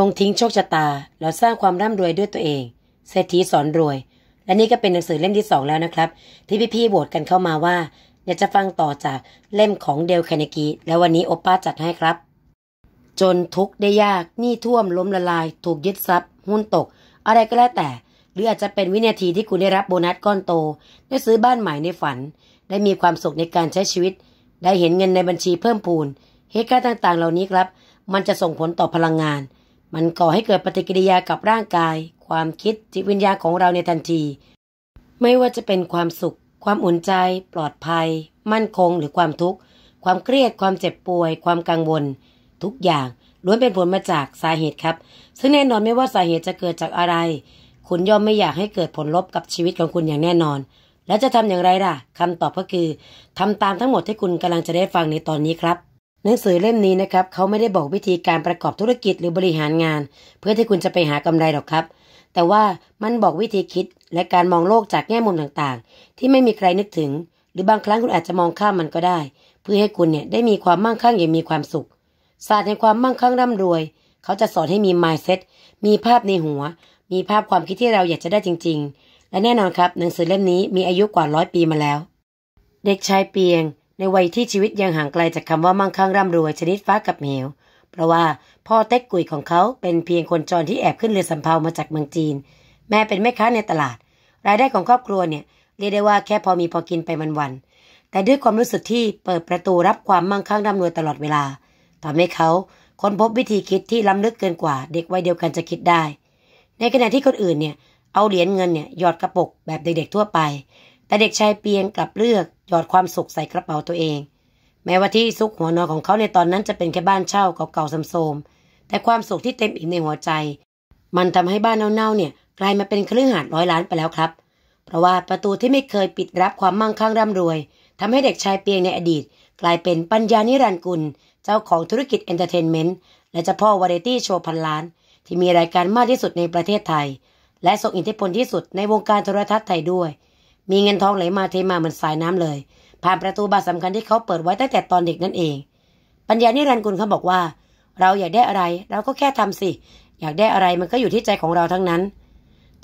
จงทิ้งโชคชะตาแล้วสร้างความร่ำรวยด้วยตัวเอง เศรษฐีสอนรวย และนี่ก็เป็นหนังสือเล่มที่สองแล้วนะครับ ที่พี่ ๆ โหวตกันเข้ามาว่าอยากจะฟังต่อจากเล่มของเดลแคเนกีแล้ววันนี้โอป้าจัดให้ครับ จนทุกได้ยากหนี้ท่วมล้มละลายถูกยึดทรัพย์ หุ้นตก อะไรก็แล้วแต่ หรืออาจจะเป็นวินาทีที่คุณได้รับโบนัสก้อนโต ได้ซื้อบ้านใหม่ในฝันได้มีความสุขในการใช้ชีวิต ได้เห็นเงินในบัญชีเพิ่มพูนเหตุการณ์ต่างๆเหล่านี้ครับ มันจะส่งผลต่อพลังงานมันก่อให้เกิดปฏิกิริยากับร่างกาย ความคิด จิตวิญญาณของเราในทันที ไม่ว่าจะเป็นความสุข ความอุ่นใจ ปลอดภัย มั่นคง หรือความทุกข์ ความเครียด ความเจ็บป่วย ความกังวล ทุกอย่าง ล้วนเป็นผลมาจากสาเหตุครับ ซึ่งแน่นอนไม่ว่าสาเหตุจะเกิดจากอะไร คุณย่อมไม่อยากให้เกิดผลลบกับชีวิตของคุณอย่างแน่นอน แล้วจะทำอย่างไรล่ะคำตอบก็คือทำตามทั้งหมดที่คุณกำลังจะได้ฟังในตอนนี้ครับหนังสือเล่มนี้นะครับเขาไม่ได้บอกวิธีการประกอบธุรกิจหรือบริหารงาน เพื่อที่คุณจะไปหากำไรหรอกครับ แต่ว่ามันบอกวิธีคิดและการมองโลกจากแง่มุมต่างๆ ที่ไม่มีใครนึกถึง หรือบางครั้งคุณอาจจะมองข้ามมันก็ได้ เพื่อให้คุณเนี่ยได้มีความมั่งคั่งอย่างมีความสุขศาสตร์แห่งความมั่งคั่งร่ำรวย เขาจะสอนให้มี mindset มีภาพในหัว มีภาพความคิดที่เราอยากจะได้จริง ๆ และแน่นอนครับหนังสือเล่มนี้มีอายุกว่าร้อยปีมาแล้ว เด็กชายเปียงในวัยที่ชีวิตยังห่างไกลจากคำว่ามั่งคั่งร่ำรวยชนิดฟ้ากับเหวเพราะว่าพ่อเต็กกุยของเขาเป็นเพียงคนจรที่แอบขึ้นเรือสำเภามาจากเมืองจีน แม่เป็นแม่ค้าในตลาด รายได้ของครอบครัวเนี่ย เรียกได้ว่าแค่พอมีพอกินไปวันๆแต่ด้วยความรู้สึกที่เปิดประตูรับความมั่งคั่งร่ำรวยตลอดเวลาทำให้เขาค้นพบวิธีคิดที่ล้ำลึกเกินกว่า เด็กวัยเดียวกันจะคิดได้ ในขณะที่คนอื่นเนี่ยเอาเหรียญเงินเนี่ยหยอดกระปุกแบบเด็กๆทั่วไปแต่เด็กชายเปียงกลับเลือกหยอดความสุขใส่กระเป๋าตัวเอง แม้ว่าที่ซุกหัวนอนของเขาในตอนนั้นจะเป็นแค่บ้านเช่าเก่าๆสมโสมแต่ความสุขที่เต็มอิ่มในหัวใจ มันทำให้บ้านเน่าๆเนี่ยกลายมาเป็นเครื่องหาดร้อยล้านไปแล้วครับ เพราะว่าประตูที่ไม่เคยปิดรับความมั่งคั่งร่ำรวยทำให้เด็กชายเปียงในอดีต กลายเป็นปัญญานิรันกุล เจ้าของธุรกิจเอนเตอร์เทนเมนต์และเจ้าพ่อวาไรตี้โชว์พันล้าน ที่มีรายการมากที่สุดในประเทศไทย และส่งอิทธิพลที่สุดในวงการโทรทัศน์ไทยด้วยมีเงินทองไหลมาเทมาเหมือนสายน้ำเลย ผ่านประตูบานสาคัญที่เขาเปิดไว้ตั้งแต่ตอนเด็กนั่นเอง ปัญญานิรันดร์กุลเขาบอกว่า เราอยากได้อะไร เราก็แค่ทำสิ อยากได้อะไรมันก็อยู่ที่ใจของเราทั้งนั้น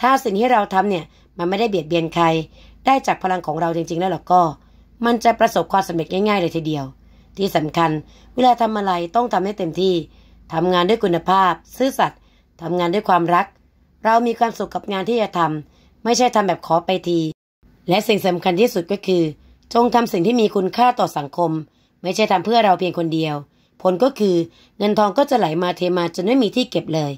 ถ้าสิ่งที่เราทำเนี่ยมันไม่ได้เบียดเบียนใคร ได้จากพลังของเราจริงๆแล้วเราก็ มันจะประสบความสำเร็จง่ายๆ เลยทีเดียว ที่สำคัญ เวลาทำอะไรต้องทำให้เต็มที่ ทำงานด้วยคุณภาพ ซื่อสัตย์ทำงานด้วยความรัก เรามีความสุขกับงานที่จะทำไม่ใช่ทำแบบขอไปทีและสิ่งสำคัญที่สุดก็คือจงทำสิ่งที่มีคุณค่าต่อสังคม ไม่ใช่ทำเพื่อเราเพียงคนเดียว ผลก็คือเงินทองก็จะไหลามาเทมาจนไม่มีที่เก็บเลย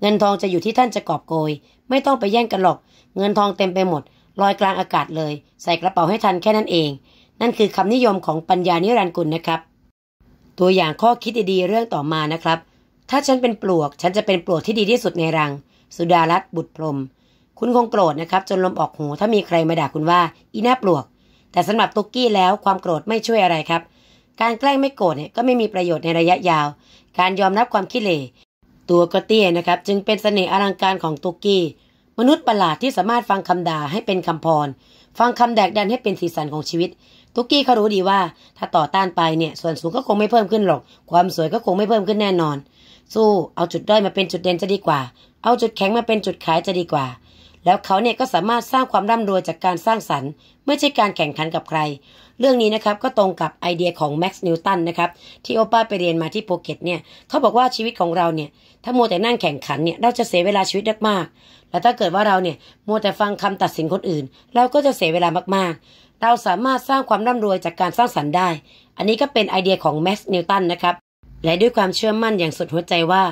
เงินทองจะอยู่ที่ท่านจะกอบโกย ไม่ต้องไปแย่งกันหรอก เงินทองเต็มไปหมด ลอยกลางอากาศเลย ใส่กระเป๋าให้ทันแค่นั้นเอง นั่นคือคำนิยมของปัญญานิรันดร์กุลนะครับ ตัวอย่างข้อคิดดีๆเรื่องต่อมานะครับ ถ้าฉันเป็นปลวก ฉันจะเป็นปลวกที่ดีที่สุดในรังสุดารัตน์บุตรพรมคุณคงโกรธนะครับจนลมออกหู ถ้ามีใครมาด่าคุณว่า อีน่าปลวก แต่สำหรับตุกกี้แล้วความโกรธไม่ช่วยอะไรครับ การแกล้งไม่โกรธเนี่ยก็ไม่มีประโยชน์ในระยะยาว การยอมรับความขี้เลรตัวก็เตี้ยนะครับจึงเป็นเสน่ห์อลังการของตุกกี้ มนุษย์ประหลาดที่สามารถฟังคำด่าให้เป็นคำพรฟังคำแดกดันให้เป็นสีสันของชีวิตตุกกี้เขารู้ดีว่า ถ้าต่อต้านไปเนี่ยส่วนสูงก็คงไม่เพิ่มขึ้นหรอก ความสวยก็คงไม่เพิ่มขึ้นแน่นอน สู้เอาจุดด้อยมาเป็นจุดเด่นจะดีกว่าเอาจุดแข็งมาเป็นจุดขายจะดีกว่าแล้วเขาเนี่ย ก็สามารถสร้างความร่ำรวยจากการสร้างสรรค์ไม่ใช่การแข่งขันกับใคร เรื่องนี้นะครับก็ตรงกับไอเดียของแม็กซ์นิวตันนะครับที่โอป้าไปเรียนมาที่โปเกตเนี่ยเขาบอกว่าชีวิตของเราเนี่ย ถ้ามัวแต่นั่งแข่งขันเนี่ย เราจะเสียเวลาชีวิตมากๆแลวถ้าเกิดว่าเราเนี่ยมัวแต่ฟังคำตัดสินคนอื่น เราก็จะเสียเวลามากๆ เราสามารถสร้างความร่ำรวยจากการสร้างสรรค์ได้ อันนี้ก็เป็นไอเดียของแม็กซ์นิวตันนะครับและด้วยความเชื่อมั่นอย่างสุดหัวใจว่า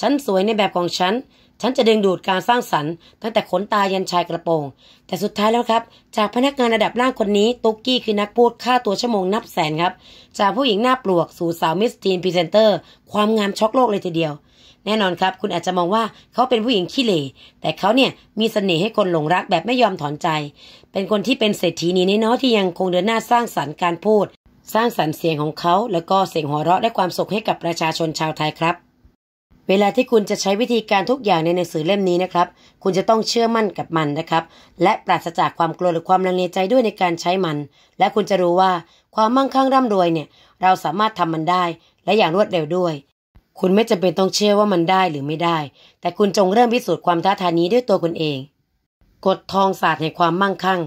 ฉันสวยในแบบของฉันฉันจะดึงดูดการสร้างสรรค์ตั้งแต่ขนตายันชายกระโปรง แต่สุดท้ายแล้วครับ จากพนักงานระดับล่างคนนี้ ตุ๊กกี้คือนักพูดค่าตัวชั่วโมงนับแสนครับ จากผู้หญิงหน้าปลวกสู่สาวมิสตีนพรีเซนเตอร์ความงามช็อกโลกเลยทีเดียว แน่นอนครับ คุณอาจจะมองว่าเขาเป็นผู้หญิงขี้เหร่แต่เขาเนี่ยมีเสน่ห์ให้คนหลงรักแบบไม่ยอมถอนใจ เป็นคนที่เป็นเศรษฐีนี้น้อยที่ยังคงเดินหน้าสร้างสรรค์การพูด สร้างสรรค์เสียงของเขา แล้วก็เสียงหัวเราะและความสุขให้กับประชาชนชาวไทยครับเวลาที่คุณจะใช้วิธีการทุกอย่างในหนังสือเล่มนี้นะครับ คุณจะต้องเชื่อมั่นกับมันนะครับ และปราศจากความกลัวหรือความลังเลใจด้วยในการใช้มัน และคุณจะรู้ว่าความมั่งคั่งร่ำรวยเนี่ย เราสามารถทำมันได้และอย่างรวดเร็วด้วย คุณไม่จำเป็นต้องเชื่อว่ามันได้หรือไม่ได้ แต่คุณจงเริ่มพิสูจน์ความท้าทายนี้ด้วยตัวคุณเองกดทองศาสตร์ในความมั่งคั่ง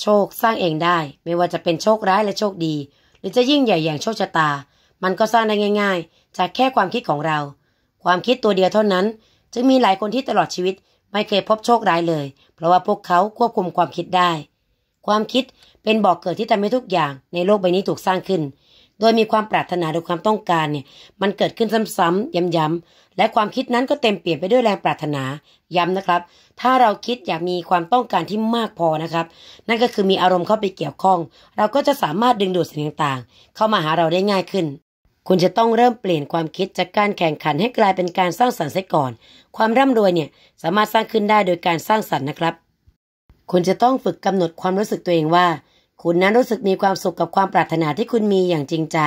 โชคสร้างเองได้ ไม่ว่าจะเป็นโชคร้ายและโชคดี หรือจะยิ่งใหญ่อย่างโชคชะตา มันก็สร้างได้ง่าย ๆ จากแค่ความคิดของเราความคิดตัวเดียวเท่านั้น จึงมีหลายคนที่ตลอดชีวิต ไม่เคยพบโชคร้ายเลย เพราะว่าพวกเขาควบคุมความคิดได้ ความคิดเป็นบ่อกเกิดที่ทำให้ทุกอย่าง ในโลกใบนี้ถูกสร้างขึ้น โดยมีความปรารถนาหรือความต้องการเนี่ยมันเกิดขึ้นซ้ำๆย้ำๆและความคิดนั้นก็เต็มเปลี่ยนไปด้วยแรงปรารถนาย้ำนะครับ ถ้าเราคิดอยากมีความต้องการที่มากพอนะครับ นั่นก็คือมีอารมณ์เข้าไปเกี่ยวข้อง เราก็จะสามารถดึงดูดสิ่งต่างๆ เข้ามาหาเราได้ง่ายขึ้นคุณจะต้องเริ่มเปลี่ยนความคิดจากการแข่งขันให้กลายเป็นการสร้างสรรค์เสียก่อน ความร่ำรวยเนี่ยสามารถสร้างขึ้นได้โดยการสร้างสรรค์นะครับ คุณจะต้องฝึกกำหนดความรู้สึกตัวเองว่า คุณนั้นรู้สึกมีความสุขกับความปรารถนาที่คุณมีอย่างจริงใจ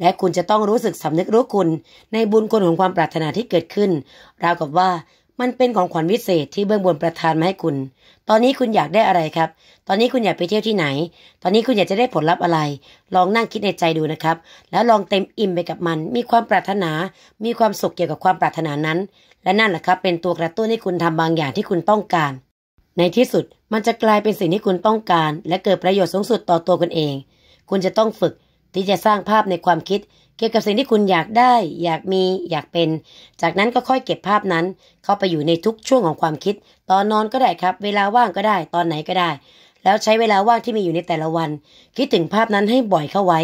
และคุณจะต้องรู้สึกสำนึกรู้คุณ ในบุญคุณของความปรารถนาที่เกิดขึ้น ราวกับว่ามันเป็นของขวัญวิเศษที่เบื้องบนประทานมาให้คุณตอนนี้คุณอยากได้อะไรครับ ตอนนี้คุณอยากไปเที่ยวที่ไหน ตอนนี้คุณอยากจะได้ผลลัพธ์อะไร ลองนั่งคิดในใจดูนะครับ แล้วลองเต็มอิ่มไปกับมัน มีความปรารถนา มีความสุขเกี่ยวกับความปรารถนานั้น และนั่นแหละครับ เป็นตัวกระตุ้นให้คุณทำบางอย่างที่คุณต้องการ ในที่สุดมันจะกลายเป็นสิ่งที่คุณต้องการ และเกิดประโยชน์สูงสุดต่อตัวคุณเอง คุณจะต้องฝึกที่จะสร้างภาพในความคิด เกี่ยวกับสิ่งที่คุณอยากได้ อยากมี อยากเป็น จากนั้นก็ค่อยเก็บภาพนั้น เข้าไปอยู่ในทุกช่วงของความคิด ตอนนอนก็ได้ครับ เวลาว่างก็ได้ ตอนไหนก็ได้ แล้วใช้เวลาว่างที่มีอยู่ในแต่ละวัน คิดถึงภาพนั้นให้บ่อยเข้าไว้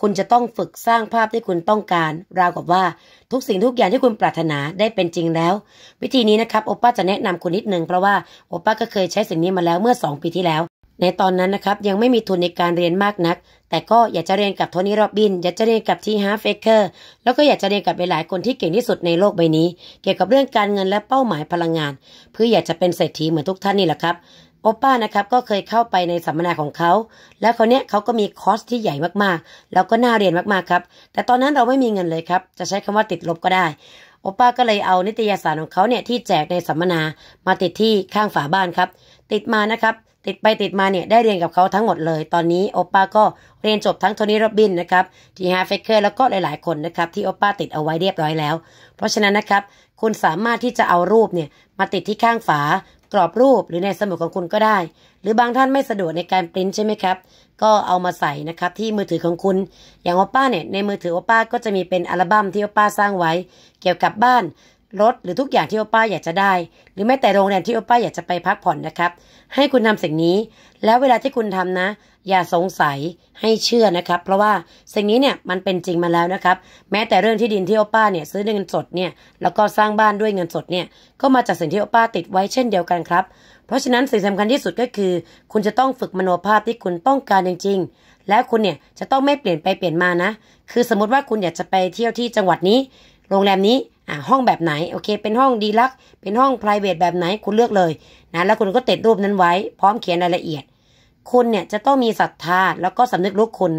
คุณจะต้องฝึกสร้างภาพที่คุณต้องการ ราวกับว่าทุกสิ่งทุกอย่างที่คุณปรารถนาได้เป็นจริงแล้ว วิธีนี้นะครับโอป้าจะแนะนำคุณนิดนึงเพราะว่าโอป้าก็เคยใช้สิ่งนี้มาแล้วเมื่อ2ปีที่แล้วในตอนนั้นนะครับยังไม่มีทุนในการเรียนมากนัก แต่ก็อยากจะเรียนกับโทนี่โรบิน อยากจะเรียนกับทีฮาร์เฟเกอร์แล้วก็อยากจะเรียนกับหลายๆคนที่เก่งที่สุดในโลกใบนี้ เกี่ยวกับเรื่องการเงินและเป้าหมายพลังงาน เพื่ออยากจะเป็นเศรษฐีเหมือนทุกท่านนี่แหละครับโอป้านะครับก็เคยเข้าไปในสัมมนาของเขาแล้วคขาเนี้ยเขาก็มีคอร์สที่ใหญ่มากๆแล้วก็น่าเรียนมากๆครับ แต่ตอนนั้นเราไม่มีเงินเลยครับ จะใช้คำว่าติดลบก็ได้โอป้าก็เลยเอานิตยสารของเขาเนี่ยที่แจกในสัมมนา มาติดที่ข้างฝาบ้านครับ ติดมานะครับติดไปติดมาเนี่ยได้เรียนกับเขาทั้งหมดเลย ตอนนี้โอป้าก็เรียนจบทั้งโทนี่โรบินนะครับทีฮาเฟเกอร์แล้วก็หลายๆคนนะครับที่โอป้าติดเอาไว้เรียบร้อยแล้ว เพราะฉะนั้นนะครับคุณสามารถที่จะเอารูปเนี่ยมาติดที่ข้างฝา กรอบรูปหรือในสมุดของคุณก็ได้ หรือบางท่านไม่สะดวกในการปริ้นใช่ไหมครับ ก็เอามาใส่นะครับที่มือถือของคุณ อย่างโอป้าเนี่ยในมือถือโอป้าก็จะมีเป็นอัลบั้มที่โอป้าสร้างไว้ เกี่ยวกับบ้านรถหรือทุกอย่างที่โอป้าอยากจะได้ หรือแม้แต่โรงแรมที่โอป้าอยากจะไปพักผ่อนนะครับ ให้คุณทำสิ่งนี้ แล้วเวลาที่คุณทำนะ อย่าสงสัยให้เชื่อนะครับ เพราะว่าสิ่งนี้เนี่ยมันเป็นจริงมาแล้วนะครับ แม้แต่เรื่องที่ดินที่โอป้าเนี่ยซื้อด้วยเงินสดเนี่ย แล้วก็สร้างบ้านด้วยเงินสดเนี่ยก็มาจากสิ่งที่โอป้าติดไว้เช่นเดียวกันครับเพราะฉะนั้นสิ่งสำคัญที่สุดก็คือ คุณจะต้องฝึกมโนภาพที่คุณต้องการจริง ๆ แล้วคุณเนี่ยจะต้องไม่เปลี่ยนไปเปลี่ยนมานะ คือสมมติว่าคุณอยากจะไปเที่ยวที่จังหวัดนี้ โรงแรมนี้่าห้องแบบไหนโอเค เป็นห้องดีลักเป็นห้อง p r i v a t แบบไหนคุณเลือกเลยนะแล้วคุณก็ติดรูปนั้นไว้พร้อมเขียนรายละเอียด คุณเนี่ยจะต้องมีศรัทธาแล้วก็สำนึกรู้คุณ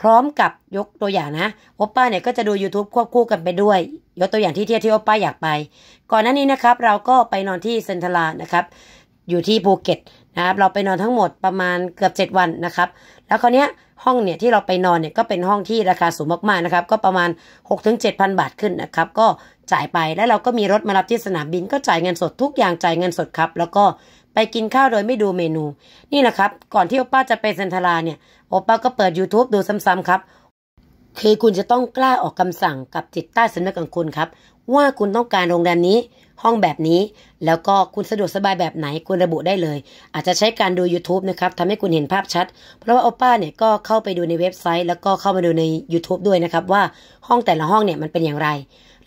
พร้อมกับยกตัวอย่างนะ โอป้าเนี่ยก็จะดู YouTube ควบคู่กันไปด้วย ยกตัวอย่างที่เที่ยวที่โอป้าอยากไป ก่อนหน้านี้นะครับเราก็ไปนอนที่เซนทรานะครับ อยู่ที่ภูเก็ตนะครับเราไปนอนทั้งหมดประมาณเกือบ7วันนะครับ แล้วคราวเนี้ยห้องเนี่ยที่เราไปนอนเนี่ยก็เป็นห้องที่ราคาสูงมากๆนะครับก็ประมาณ6-7,000บาทขึ้นนะครับก็จ่ายไปแล้วเราก็มีรถมารับที่สนามบิน ก็จ่ายเงินสดทุกอย่างจ่ายเงินสดครับ แล้วก็ไปกินข้าวโดยไม่ดูเมนู นี่แหละครับ ก่อนที่โอป้าจะไปเซนทราเนี่ยโอป้าก็เปิด YouTube ดูซ้ำๆครับคือคุณจะต้องกล้าออกคำสั่งกับจิตใต้สำนึกของคุณครับว่าคุณต้องการโรงแรมนี้ห้องแบบนี้ แล้วก็คุณสะดวกสบายแบบไหนคุณระบุได้เลย อาจจะใช้การดู YouTube นะครับทำให้คุณเห็นภาพชัด เพราะว่าโอป้าเนี่ยก็เข้าไปดูในเว็บไซต์แล้วก็เข้ามาดูใน YouTube ด้วยนะครับ ว่าห้องแต่ละห้องเนี่ยมันเป็นอย่างไร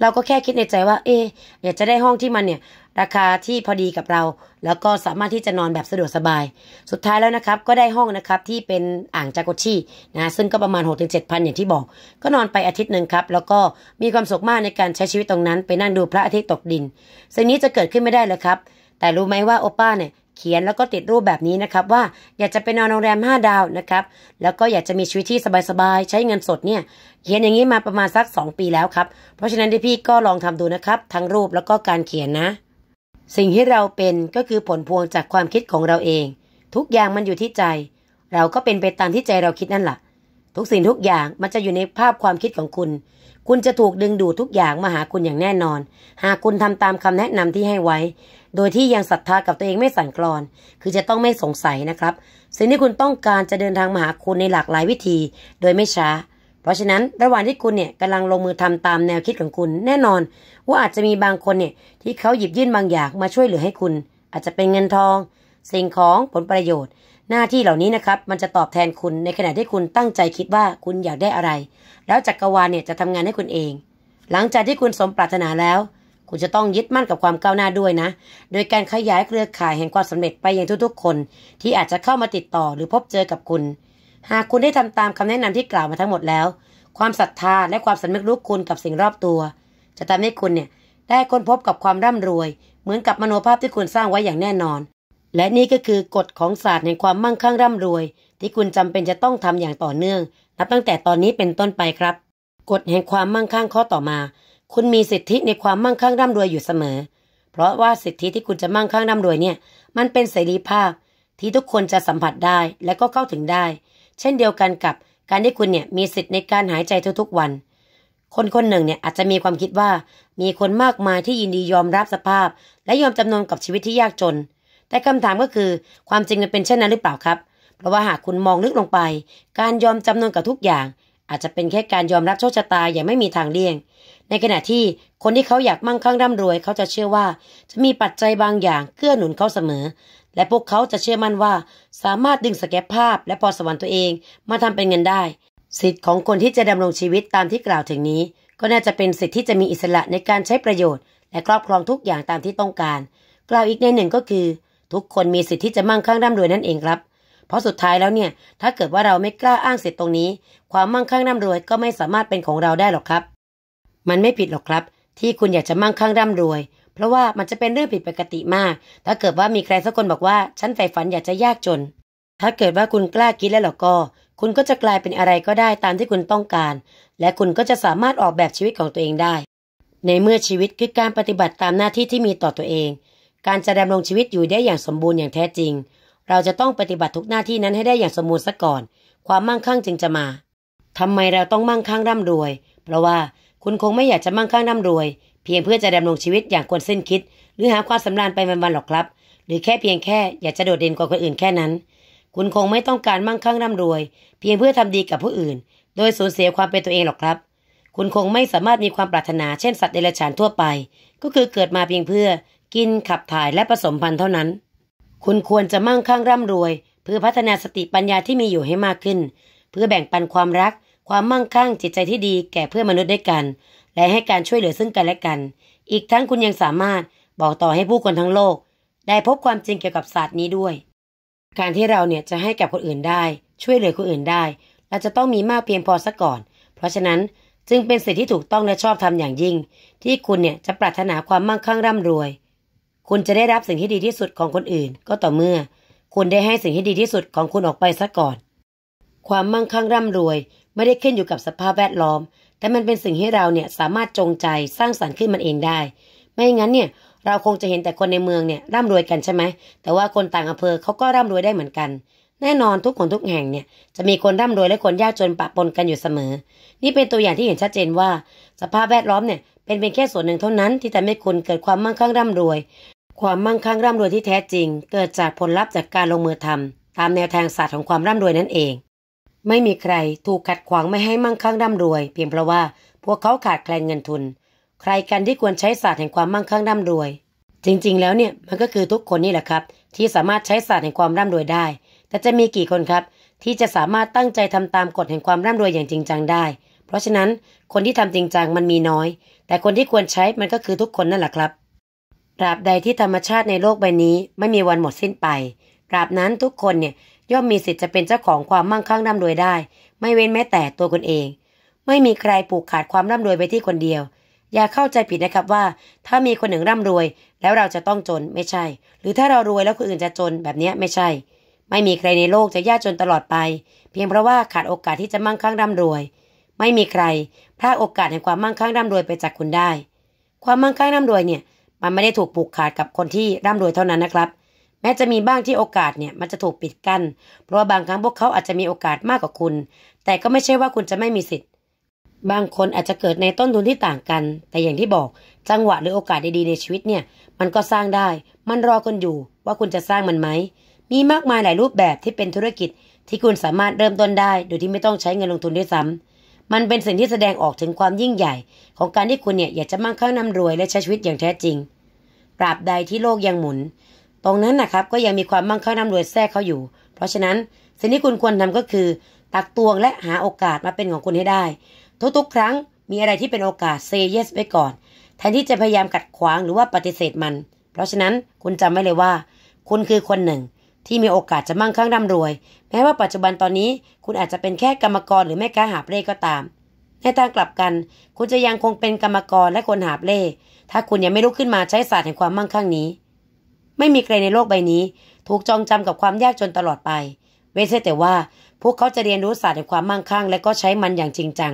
เราก็แค่คิดในใจว่าเอออยากจะได้ห้องที่มันเนี่ยราคาที่พอดีกับเรา แล้วก็สามารถที่จะนอนแบบสะดวกสบาย สุดท้ายแล้วนะครับก็ได้ห้องนะครับที่เป็นอ่างจากุช่นะซึ่งก็ประมาณ 6 7พันอย่างที่บอก ก็นอนไปอาทิตย์หนึ่งครับ แล้วก็มีความสุขมากในการใช้ชีวิตตรงนั้นไปนั่งดูพระอาทิตย์ตกดินสิ่งนี้จะเกิดขึ้นไม่ได้เลยครับแต่รู้ไหมว่าโอป้าเนี่ย เขียนแล้วก็ติดรูปแบบนี้นะครับ ว่าอยากจะไปนอนโรงแรม 5 ดาวนะครับแล้วก็อยากจะมีชีวิตที่สบายๆใช้เงินสดเนี่ย เขียนอย่างนี้มาประมาณสัก 2 ปีแล้วครับเพราะฉะนั้นที่พี่ก็ลองทำดูนะครับ ทั้งรูปแล้วก็การเขียนนะสิ่งที่เราเป็นก็คือผลพวงจากความคิดของเราเอง ทุกอย่างมันอยู่ที่ใจ เราก็เป็นไปตามที่ใจเราคิดนั่นแหละ ทุกสิ่งทุกอย่างมันจะอยู่ในภาพความคิดของคุณ คุณจะถูกดึงดูดทุกอย่างมาหาคุณอย่างแน่นอน หากคุณทำตามคำแนะนำที่ให้ไว้ โดยที่ยังศรัทธากับตัวเองไม่สั่นคลอน คือจะต้องไม่สงสัยนะครับ สิ่งที่คุณต้องการจะเดินทางมาหาคุณในหลากหลายวิธี โดยไม่ช้าเพราะฉะนั้นระหว่างที่คุณเนี่ยกำลังลงมือทำตามแนวคิดของคุณ แน่นอนว่าอาจจะมีบางคนเนี่ยที่เขาหยิบยื่นบางอย่างมาช่วยเหลือให้คุณ อาจจะเป็นเงินทอง สิ่งของผลประโยชน์ หน้าที่เหล่านี้นะครับมันจะตอบแทนคุณในขณะที่คุณตั้งใจคิดว่าคุณอยากได้อะไร แล้วจักรวาลเนี่ยจะทำงานให้คุณเอง หลังจากที่คุณสมปรารถนาแล้ว คุณจะต้องยึดมั่นกับความก้าวหน้าด้วยนะ โดยการขยายเครือข่ายแห่งความสำเร็จไปยังทุก ๆ คน ที่อาจจะเข้ามาติดต่อหรือพบเจอกับคุณหากคุณได้ทำตามคำแนะนำที่กล่าวมาทั้งหมดแล้ว ความศรัทธาและความสำนึกรู้คุณกับสิ่งรอบตัว จะทำให้คุณเนี่ยได้ค้นพบกับความร่ำรวย เหมือนกับมโนภาพที่คุณสร้างไว้อย่างแน่นอน และนี่ก็คือกฎของศาสตร์แห่งความมั่งคั่งร่ำรวย ที่คุณจำเป็นจะต้องทำอย่างต่อเนื่อง นับตั้งแต่ตอนนี้เป็นต้นไปครับ กฎแห่งความมั่งคั่งข้อต่อมา คุณมีสิทธิในความมั่งคั่งร่ำรวยอยู่เสมอ เพราะว่าสิทธิที่คุณจะมั่งคั่งร่ำรวยเนี่ย มันเป็นเสรีภาพ ที่ทุกคนจะสัมผัสได้และก็เข้าถึงได้เช่นเดียวกันกับการที่คุณเนี่ยมีสิทธิ์ในการหายใจทุกๆวัน คนคนหนึ่งเนี่ยอาจจะมีความคิดว่า มีคนมากมายที่ยินดียอมรับสภาพ และยอมจำนนกับชีวิตที่ยากจน แต่คำถามก็คือความจริงมันเป็นเช่นนั้นหรือเปล่าครับ เพราะว่าหากคุณมองลึกลงไป การยอมจำนนกับทุกอย่าง อาจจะเป็นแค่การยอมรับโชคชะตาอย่างไม่มีทางเลี่ยง ในขณะที่คนที่เขาอยากมั่งคั่งร่ำรวย เขาจะเชื่อว่าจะมีปัจจัยบางอย่างเกื้อหนุนเขาเสมอและพวกเขาจะเชื่อมั่นว่าสามารถดึงสเก็ตภาพและพอสวรรค์ตัวเองมาทำเป็นเงินได้ สิทธิ์ของคนที่จะดำรงชีวิตตามที่กล่าวถึงนี้ ก็น่าจะเป็นสิทธิ์ที่จะมีอิสระในการใช้ประโยชน์และครอบครองทุกอย่างตามที่ต้องการ กล่าวอีกในหนึ่งก็คือ ทุกคนมีสิทธิ์ที่จะมั่งคั่งร่ำรวยนั่นเองครับเพราะสุดท้ายแล้วเนี่ย ถ้าเกิดว่าเราไม่กล้าอ้างสิทธิ์ตรงนี้ ความมั่งคั่งร่ำรวย ก็ไม่สามารถเป็นของเราได้หรอกครับ มันไม่ผิดหรอกครับ ที่คุณอยากจะมั่งคั่งร่ำรวยเพราะว่ามันจะเป็นเรื่องผิดปกติมาก ถ้าเกิดว่ามีใครสักคนบอกว่า ฉันใฝ่ฝันอยากจะยากจน ถ้าเกิดว่าคุณกล้าคิดแล้วหรอก็ คุณก็จะกลายเป็นอะไรก็ได้ตามที่คุณต้องการ และคุณก็จะสามารถออกแบบชีวิตของตัวเองได้ ในเมื่อชีวิตคือการปฏิบัติตามหน้าที่ที่มีต่อตัวเอง การจะดำรงชีวิตอยู่ได้อย่างสมบูรณ์อย่างแท้จริง เราจะต้องปฏิบัติทุกหน้าที่นั้นให้ได้อย่างสมบูรณ์ซะก่อน ความมั่งคั่งจึงจะมา ทำไมเราต้องมั่งคั่งร่ำรวย เพราะว่าคุณคงไม่อยากจะมั่งคั่งร่ำรวยเพียงเพื่อจะดำรงชีวิตอย่างคนสิ้นคิด หรือหาความสำราญไปวันๆหรอกครับ หรือแค่เพียงแค่ อยากจะโดดเด่นกว่าคนอื่นแค่นั้น คุณคงไม่ต้องการมั่งคั่งร่ำรวย เพียงเพื่อทำดีกับผู้อื่น โดยสูญเสียความเป็นตัวเองหรอกครับ คุณคงไม่สามารถมีความปรารถนาเช่นสัตว์เดรัจฉานทั่วไป ก็คือเกิดมาเพียงเพื่อกินขับถ่ายและผสมพันธุ์เท่านั้น คุณควรจะมั่งคั่งร่ำรวยเพื่อพัฒนาสติปัญญาที่มีอยู่ให้มากขึ้น เพื่อแบ่งปันความรักความมั่งคั่งจิตใจที่ดีแก่เพื่อนมนุษย์ด้วยกัน และให้การช่วยเหลือซึ่งกันและกัน อีกทั้งคุณยังสามารถบอกต่อให้ผู้คนทั้งโลก ได้พบความจริงเกี่ยวกับศาสตร์นี้ด้วย การที่เราเนี่ยจะให้กับคนอื่นได้ ช่วยเหลือคนอื่นได้เราจะต้องมีมากเพียงพอซะก่อน เพราะฉะนั้นจึงเป็นสิ่งที่ถูกต้องและชอบทาอย่างยิ่ง ที่คุณเนี่ยจะปรารถนาความมั่งคั่งร่ำรวย คุณจะได้รับสิ่งที่ดีที่สุดของคนอื่น ก็ต่อเมื่อ คุณได้ให้สิ่งที่ดีที่สุดของคุณออกไปซะก่อน ความมั่งคั่งร่ารวยไม่ได้ขึ้นอยู่กับสภาพแวดล้อม แต่มันเป็นสิ่งที่เราเนี่ย สามารถจงใจสร้างสารรค์ขึ้นมันเองได้ ไม่งั้นเนี่ย เราคงจะเห็นแต่คนในเมืองเนี่ยร่ำรวยกันใช่ไหม แต่ว่าคนต่างอำเภอเขาก็ร่ำรวยได้เหมือนกัน แน่นอนทุกคนทุกแห่งเนี่ยจะมีคนร่ำรวยและคนยากจนปะปนกันอยู่เสมอ นี่เป็นตัวอย่างที่เห็นชัดเจนว่า สภาพแวดล้อมเนี่ยเป็นเพียงแค่ส่วนหนึ่งเท่านั้นที่ทำให้คุณเกิดความมั่งคั่งร่ำรวย ความมั่งคั่งร่ำรวยที่แท้จริง เกิดจากผลลัพธ์จากการลงมือทำตามแนวทางศาสตร์ของความร่ำรวยนั่นเองไม่มีใครถูกขัดขวางไม่ให้มั่งคั่งร่ำรวย เพียงเพราะว่าพวกเขาขาดแคลนเงินทุน ใครกันที่ควรใช้ศาสตร์แห่งความมั่งคั่งร่ำรวย จริงๆแล้วเนี่ยมันก็คือทุกคนนี่แหละครับ ที่สามารถใช้ศาสตร์แห่งความร่ำรวยได้ แต่จะมีกี่คนครับ ที่จะสามารถตั้งใจทำ ตามกฎแห่งความร่ำรวยอย่างจริงจังได้ เพราะฉะนั้นคนที่ทำจริงจังมันมีน้อย แต่คนที่ควรใช้มันก็คือทุกคนนั่นแหละครับตราบใดที่ธรรมชาติในโลกใบนี้ ไม่มีวันหมดสิ้นไปตราบนั้นทุกคนเนี่ยย่อมมีสิทธิ์จะเป็นเจ้าของความมั่งคั่งร่ำรวยได้ ไม่เว้นแม้แต่ตัวคนเอง ไม่มีใครผูกขาดความร่ำรวยไปที่คนเดียว อย่าเข้าใจผิดนะครับว่า ถ้ามีคนหนึ่งร่ำรวย แล้วเราจะต้องจนไม่ใช่ หรือถ้าเรารวยแล้วคนอื่นจะจนแบบนี้ไม่ใช่ ไม่มีใครในโลกจะยากจนตลอดไป เพียงเพราะว่าขาดโอกาสที่จะมั่งคั่งร่ำรวย ไม่มีใครพลาดโอกาสแห่งความมั่งคั่งร่ำรวยไปจากคุณได้ ความมั่งคั่งร่ำรวยเนี่ย มันไม่ได้ถูกผูกขาดกับคนที่ร่ำรวยเท่านั้นนะครับม้จะมีบ้างที่โอกาสเนี่ยมันจะถูกปิดกัน้น เพราะว่าบางครั้งพวกเขาอาจจะมีโอกาสมากกว่าคุณ แต่ก็ไม่ใช่ว่าคุณจะไม่มีสิทธิ์ บางคนอาจจะเกิดในต้นทุนที่ต่างกัน แต่อย่างที่บอก จังหวะหรือโอกาสดีๆในชีวิตเนี่ย มันก็สร้างได้ มันรอคนอยู่ว่าคุณจะสร้างมันไหม มีมากมายหลายรูปแบบที่เป็นธุรกิจที่คุณสามารถเริ่มต้นได้ โดยที่ไม่ต้องใช้เงินลงทุนด้วยซ้ำ มันเป็นสิ่งที่แสดงออกถึงความยิ่งใหญ่ ของการที่คุณเนี่ยอยากจะมั่งคั่งน่ารวยและใช้ชีวิตอย่างแท้จริง ปราบใดที่โลกยังหมุนตรงนั้นนะครับก็ยังมีความมั่งคั่งร่ำรวยแทรกเขาอยู่ เพราะฉะนั้นสิ่งที่คุณควรทำก็คือตักตวงและหาโอกาสมาเป็นของคุณให้ได้ทุกๆครั้งมีอะไรที่เป็นโอกาสเซเยสไปก่อน แทนที่จะพยายามกัดขวางหรือว่าปฏิเสธมัน เพราะฉะนั้นคุณจำไว้เลยว่า คุณคือคนหนึ่ง ที่มีโอกาสจะมั่งคั่งร่ำรวยแม้ว่าปัจจุบันตอนนี้ คุณอาจจะเป็นแค่กรรมกรหรือแม่ค้าหาเร่ก็ตามในทางกลับกัน คุณจะยังคงเป็นกรรมกรและคนหาเร่ถ้าคุณยังไม่ลุกขึ้นมาใช้ศาสตร์แห่งความมั่งคั่งนี้ไม่มีใครในโลกใบนี้ถูกจองจำกับความยากจนตลอดไป เว้นแต่ว่าพวกเขาจะเรียนรู้ศาสตร์แห่งความมั่งคั่งและก็ใช้มันอย่างจริงจัง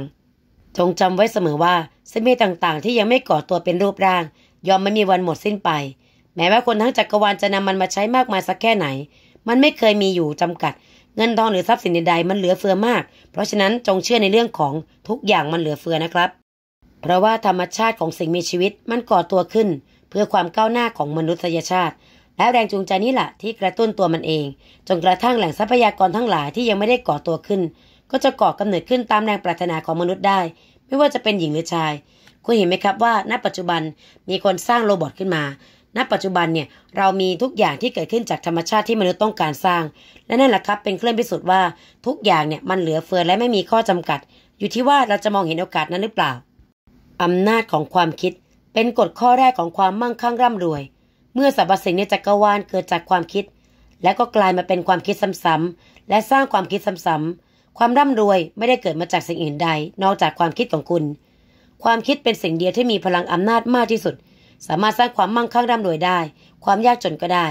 จงจำไว้เสมอว่าเสมีต่างๆ ที่ยังไม่ก่อตัวเป็นรูปร่างยอมไม่มีวันหมดสิ้นไป แม้ว่าคนทั้งจักกรวาลจะนำมันมาใช้มากมายสักแค่ไหน มันไม่เคยมีอยู่จำกัด เงินทองหรือทรัพย์สินใดๆมันเหลือเฟือมาก เพราะฉะนั้นจงเชื่อในเรื่องของทุกอย่างมันเหลือเฟือนะครับ เพราะว่าธรรมชาติของสิ่งมีชีวิตมันก่อตัวขึ้น เพื่อความก้าวหน้าของมนุษยชาติและแรงจูงใจนี้แหละที่กระตุ้นตัวมันเองจนกระทั่งแหล่งทรัพยากรทั้งหลายที่ยังไม่ได้ก่อตัวขึ้น ก็จะก่อกำเนิดขึ้นตามแรงปรารถนาของมนุษย์ได้ไม่ว่าจะเป็นหญิงหรือชายคุณเห็นไหมครับว่าณปัจจุบันมีคนสร้างโรบอทขึ้นมา ณปัจจุบันเนี่ยเรามีทุกอย่างที่เกิดขึ้นจากธรรมชาติที่มนุษย์ต้องการสร้าง และนั่นแหละครับ เป็นเครื่องพิสูจน์ว่าทุกอย่างเนี่ยมันเหลือเฟือและไม่มีข้อจำกัด อยู่ที่ว่าเราจะมองเห็นโอกาสนั้นหรือเปล่าอำนาจของความคิด เป็นกฎข้อแรกของความมั่งคั่งร่ำรวยเมื่อสรรพสิ่งในจักรวาลเกิดจากความคิด และก็กลายมาเป็นความคิดซ้ำๆ และสร้างความคิดซ้ำๆ ความร่ำรวยไม่ได้เกิดมาจากสิ่งอื่นใด นอกจากความคิดของคุณ ความคิดเป็นสิ่งเดียวที่มีพลังอำนาจมากที่สุด สามารถสร้างความมั่งคั่งร่ำรวยได้ ความยากจนก็ได้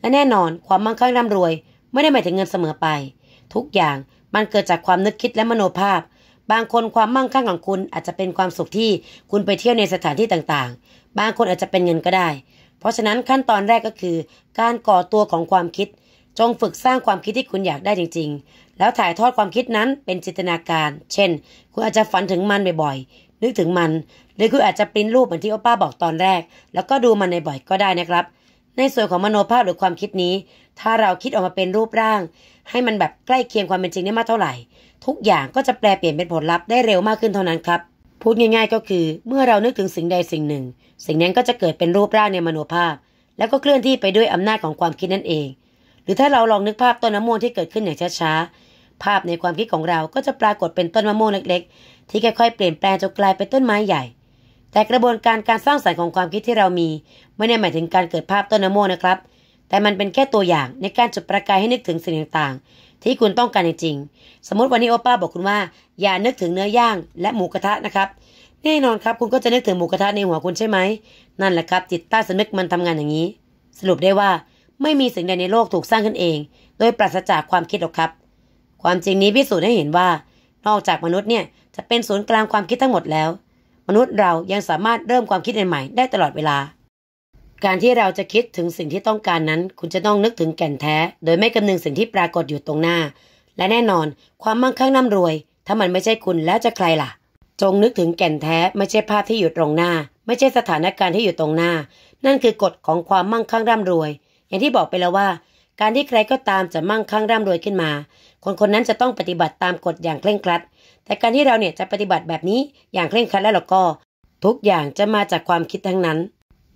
และแน่นอน ความมั่งคั่งร่ำรวย ไม่ได้หมายถึงเงินเสมอไป ทุกอย่างมันเกิดจากความนึกคิดและมโนภาพ บางคนความมั่งคั่งของคุณอาจจะเป็นความสุขที่คุณไปเที่ยวในสถานที่ต่างๆ บางคนอาจจะเป็นเงินก็ได้เพราะฉะนั้นขั้นตอนแรกก็คือการก่อตัวของความคิด จงฝึกสร้างความคิดที่คุณอยากได้จริงๆ แล้วถ่ายทอดความคิดนั้นเป็นจินตนาการ เช่น คุณอาจจะฝันถึงมันบ่อย ๆ นึกถึงมัน หรือคุณอาจจะปริ้นรูปเหมือนที่อป้าบอกตอนแรก แล้วก็ดูมันในบ่อยก็ได้นะครับ ในส่วนของมโนภาพหรือความคิดนี้ ถ้าเราคิดออกมาเป็นรูปร่าง ให้มันแบบใกล้เคียงความเป็นจริงได้มากเท่าไหร่ ทุกอย่างก็จะแปลเปลี่ยนเป็นผลลัพธ์ได้เร็วมากขึ้นเท่านั้นครับพูดง่ายๆก็คือเมื่อเรานึกถึงสิ่งใดสิ่งหนึ่งสิ่งนั้นก็จะเกิดเป็นรูปร่างในมโนภาพ แล้วก็เคลื่อนที่ไปด้วยอำนาจของความคิดนั่นเอง หรือถ้าเราลองนึกภาพต้นมะม่วงที่เกิดขึ้นอย่างช้าๆภาพในความคิดของเราก็จะปรากฏเป็นต้นมะม่วงเล็กๆ ที่ค่อยๆเปลี่ยนแปลงจนกลายเป็นต้นไม้ใหญ่ แต่กระบวนการการสร้างสรรค์ของความคิดที่เรามีไม่ได้หมายถึงการเกิดภาพต้นมะม่วงนะครับ แต่มันเป็นแค่ตัวอย่างในการจุดประกายให้นึกถึงสิ่งต่างๆ ที่คุณต้องการจริงสมมติวันนี้โอป้าบอกคุณว่า อย่านึกถึงเนื้อย่างและหมูกระทะนะครับแน่นอนครับ คุณก็จะนึกถึงหมูกระทะในหัวคุณใช่ไหม นั่นแหละครับจิตใต้สำนึกมันทำงานอย่างนี้ สรุปได้ว่าไม่มีสิ่งใดในโลกถูกสร้างขึ้นเอง โดยปราศจากความคิดหรอกครับ ความจริงนี้พิสูจน์ให้เห็นว่า นอกจากมนุษย์เนี่ยจะเป็นศูนย์กลางความคิดทั้งหมดแล้ว มนุษย์เรายังสามารถเริ่มความคิดใหม่ได้ตลอดเวลา การที่เราจะคิดถึงสิ่งที่ต้องการนั้น คุณจะต้องนึกถึงแก่นแท้ โดยไม่กำนึงสิ่งที่ปรากฏอยู่ตรงหน้า และแน่นอนความมั่งคั่งน่ำรวย ถ้ามันไม่ใช่คุณแล้วจะใครล่ะจงนึกถึงแก่นแท้ไม่ใช่ภาพที่อยู่ตรงหน้า ไม่ใช่สถานการณ์ที่อยู่ตรงหน้า นั่นคือกฎของความมั่งคั่งร่ำรวย อย่างที่บอกไปแล้วว่า การที่ใครก็ตามจะมั่งคั่งร่ำรวยขึ้นมา คนคนนั้นจะต้องปฏิบัติตามกฎอย่างเคร่งครัด แต่การที่เราเนี่ยจะปฏิบัติแบบนี้อย่างเคร่งครัดแล้วเราก็ ทุกอย่างจะมาจากความคิดทั้งนั้น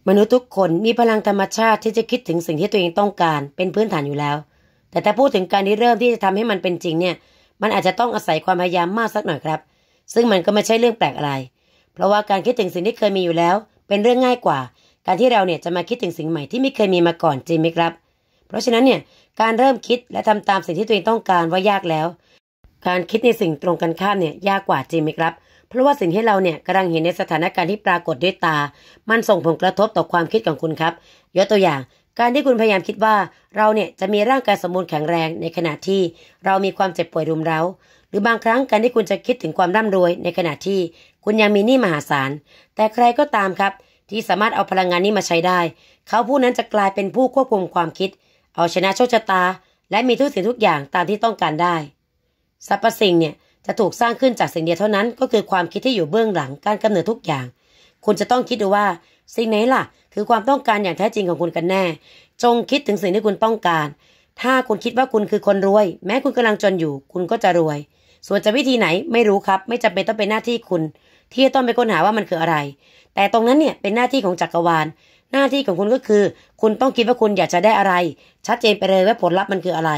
มนุษย์ทุกคนมีพลังธรรมชาติที่จะคิดถึงสิ่งที่ตัวเองต้องการ เป็นพื้นฐานอยู่แล้ว แต่ถ้าพูดถึงการที่เริ่มที่จะทำให้มันเป็นจริงเนี่ยมันอาจจะต้องอาศัยความพยายามมากสักหน่อยครับซึ่งมันก็ไม่ใช่เรื่องแปลกอะไร เพราะว่าการคิดถึงสิ่งที่เคยมีอยู่แล้ว เป็นเรื่องง่ายกว่า การที่เราเนี่ยจะมาคิดถึงสิ่งใหม่ที่ไม่เคยมีมาก่อนจริงไหมครับ เพราะฉะนั้นเนี่ย การเริ่มคิดและทำตามสิ่งที่ตัวเองต้องการว่ายากแล้ว การคิดในสิ่งตรงกันข้ามเนี่ยยากกว่าจริงไหมครับ เพราะว่าสิ่งที่เราเนี่ยกำลังเห็นในสถานการณ์ที่ปรากฏด้วยตา มันส่งผลกระทบต่อความคิดของคุณครับ ยกตัวอย่างการที่คุณพยายามคิดว่าเราเนี่ยจะมีร่างกายสมบูรณ์แข็งแรงในขณะที่เรามีความเจ็บป่วยรุมเร้ารือบางครั้งการที่คุณจะคิดถึงความร่ำรวยในขณะที่คุณยังมีหนี้มหาศาล แต่ใครก็ตามครับที่สามารถเอาพลังงานนี้มาใช้ได้ เขาผู้นั้นจะกลายเป็นผู้ควบคุมความคิด เอาชนะโชคชะตา และมีทุกสิ่งทุกอย่างตามที่ต้องการได้สรรพสิ่งเนี่ยจะถูกสร้างขึ้นจากสิ่งเดียวเท่านั้นก็คือความคิดที่อยู่เบื้องหลังการกำเนิดทุกอย่าง คุณจะต้องคิดดูว่าสิ่งไหนล่ะ คือความต้องการอย่างแท้จริงของคุณกันแน่ จงคิดถึงสิ่งที่คุณต้องการถ้าคุณคิดว่าคุณคือคนรวย แม้คุณกำลังจนอยู่คุณก็จะรวยส่วนจะวิธีไหนไม่รู้ครับ ไม่จำเป็นต้องเป็นหน้าที่คุณ ที่จะต้องไปค้นหาว่ามันคืออะไร แต่ตรงนั้นเนี่ยเป็นหน้าที่ของจักรวาล หน้าที่ของคุณก็คือ คุณต้องคิดว่าคุณอยากจะได้อะไร ชัดเจนไปเลยว่าผลลัพธ์มันคืออะไร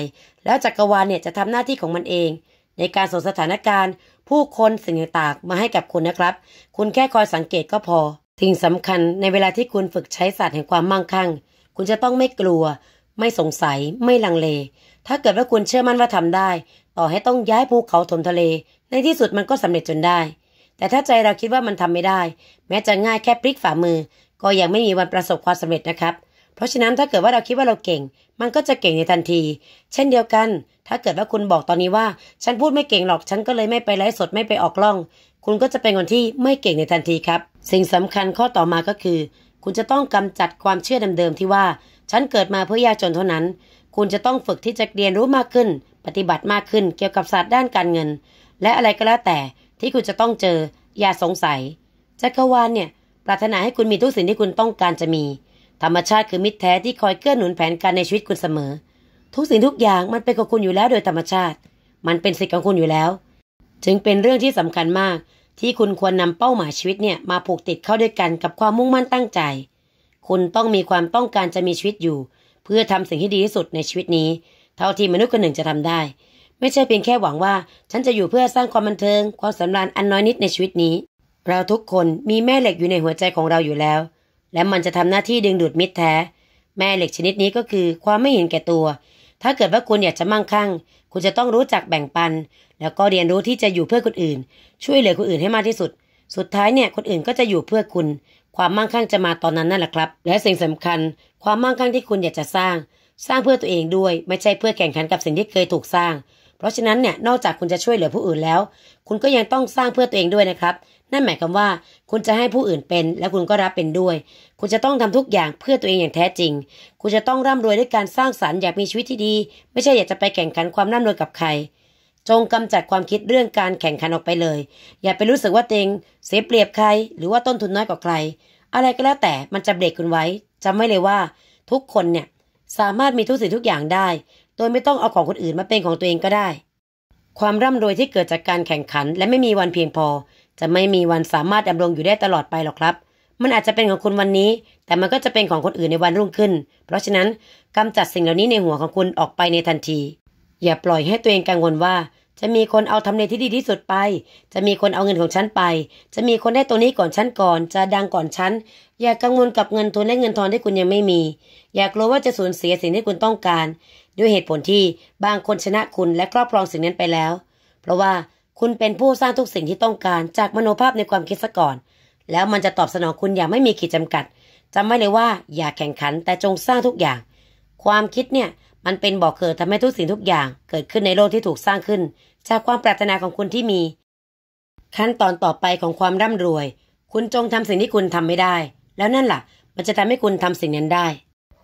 แล้วจักรวาลเนี่ยจะทำหน้าที่ของมันเอง ในการส่งสถานการณ์ ผู้คนสิ่งต่างๆมาให้กับคุณนะครับ คุณแค่คอยสังเกตก็พอสิ่งสำคัญในเวลาที่คุณฝึกใช้ศาสตร์แห่งความมั่งคั่ง คุณจะต้องไม่กลัว ไม่สงสัยไม่ลังเล ถ้าเกิดว่าคุณเชื่อมั่นว่าทำได้ต่อให้ต้องย้ายภูเขาถมทะเล ในที่สุดมันก็สำเร็จจนได้ แต่ถ้าใจเราคิดว่ามันทำไม่ได้ แม้จะง่ายแค่พลิกฝ่ามือ ก็ยังไม่มีวันประสบความสำเร็จนะครับเพราะฉะนั้นถ้าเกิดว่าเราคิดว่าเราเก่ง มันก็จะเก่งในทันที เช่นเดียวกัน ถ้าเกิดว่าคุณบอกตอนนี้ว่า ฉันพูดไม่เก่งหรอก ฉันก็เลยไม่ไปไลฟ์สดไม่ไปออกล่อง คุณก็จะเป็นคนที่ไม่เก่งในทันทีครับ สิ่งสำคัญข้อต่อมาก็คือ คุณจะต้องกำจัดความเชื่อเดิมๆที่ว่าฉันเกิดมาเพื่อยากจนเท่านั้น คุณจะต้องฝึกที่จะเรียนรู้มากขึ้นปฏิบัติมากขึ้นเกี่ยวกับศาสตร์ด้านการเงิน และอะไรก็แล้วแต่ที่คุณจะต้องเจออย่าสงสัยจักรวาลเนี่ย ปรารถนาให้คุณมีทุกสิ่งที่คุณต้องการจะมี ธรรมชาติคือมิตรแท้ที่คอยเกื้อหนุนแผนการในชีวิตคุณเสมอ ทุกสิ่งทุกอย่างมันเป็นของคุณอยู่แล้วโดยธรรมชาติ มันเป็นสิทธิ์ของคุณอยู่แล้วจึงเป็นเรื่องที่สำคัญมาก ที่คุณควรนำเป้าหมายชีวิตเนี่ยมาผูกติดเข้าด้วยกันกับความมุ่งมั่นตั้งใจ คุณต้องมีความต้องการจะมีชีวิตอยู่ เพื่อทำสิ่งที่ดีที่สุดในชีวิตนี้เท่าที่มนุษย์คนหนึ่งจะทำได้ ไม่ใช่เพียงแค่หวังว่า ฉันจะอยู่เพื่อสร้างความบันเทิง ความสำราญอันน้อยนิดในชีวิตนี้ เราทุกคนมีแม่เหล็กอยู่ในหัวใจของเราอยู่แล้ว และมันจะทำหน้าที่ดึงดูดมิตรแท้ แม่เหล็กชนิดนี้ก็คือ ความไม่เห็นแก่ตัว ถ้าเกิดว่าคุณอยากจะมั่งคั่ง คุณจะต้องรู้จักแบ่งปัน แล้วก็เรียนรู้ที่จะอยู่เพื่อคนอื่น ช่วยเหลือคนอื่นให้มากที่สุด สุดท้ายเนี่ยคนอื่นก็จะอยู่เพื่อคุณ ความมั่งคั่งจะมาตอนนั้นนั่นแหละครับ และสิ่งสำคัญ ความมั่งคั่งที่คุณอยากจะสร้างสร้างเพื่อตัวเองด้วย ไม่ใช่เพื่อแข่งขันกับสิ่งที่เคยถูกสร้าง เพราะฉะนั้นเนี่ยนอกจากคุณจะช่วยเหลือผู้อื่นแล้ว คุณก็ยังต้องสร้างเพื่อตัวเองด้วยนะครับ นั่นหมายความว่าคุณจะให้ผู้อื่นเป็น และคุณก็รับเป็นด้วย คุณจะต้องทำทุกอย่างเพื่อตัวเองอย่างแท้จริง คุณจะต้องร่ำรวยด้วยการสร้างสารรค์อยากมีชีวิตที่ดี ไม่ใช่อยากจะไปแข่งขันความร่ารวยกับใคร จงกำจัดความคิดเรื่องการแข่งขันออกไปเลย อย่าไปรู้สึกว่าเตงเสียเปรียบใคร หรือว่าต้นทุนน้อยกว่าใคร อะไรก็แล้วแต่มันจะเบรกคุณไว้จำไว้เลยว่าทุกคนเนี่ยสามารถมีทุกสิ่งทุกอย่างได้โดยไม่ต้องเอาของคนอื่นมาเป็นของตัวเองก็ได้ ความร่ำรวยที่เกิดจากการแข่งขัน และไม่มีวันเพียงพอ จะไม่มีวันสามารถดำรงอยู่ได้ตลอดไปหรอกครับ มันอาจจะเป็นของคุณวันนี้ แต่มันก็จะเป็นของคนอื่นในวันรุ่งขึ้น เพราะฉะนั้นกำจัดสิ่งเหล่านี้ในหัวของคุณออกไปในทันที อย่าปล่อยให้ตัวเองกังวลว่าจะมีคนเอาทำเลที่ดีที่สุดไป จะมีคนเอาเงินของฉันไป จะมีคนได้ตัวนี้ก่อนฉันก่อน จะดังก่อนฉัน อย่ากกังวลกับเงินทุน และเงินทอนที่คุณยังไม่มี อย่ากลัวว่าจะสูญเสียสิ่งที่คุณต้องการ ด้วยเหตุผลที่บางคนชนะคุณและครอบครองสิ่งนั้นไปแล้ว เพราะว่าคุณเป็นผู้สร้างทุกสิ่งที่ต้องการจากมโนภาพในความคิดซะก่อน แล้วมันจะตอบสนองคุณอย่างไม่มีขีดจำกัดจำไว้เลยว่าอย่าแข่งขันแต่จงสร้างทุกอย่าง ความคิดเนี่ยมันเป็นบ่อกเกิดทำให้ทุกสิ่งทุกอย่างเกิดขึ้นในโลกที่ถูกสร้างขึ้นจากความปรารถนาของคุณที่มี ขั้นตอนต่อไปของความร่ำรวย คุณจงทำสิ่งที่คุณทำไม่ได้ แล้วนั่นละ่ะ มันจะทำให้คุณทำสิ่งนั้นได้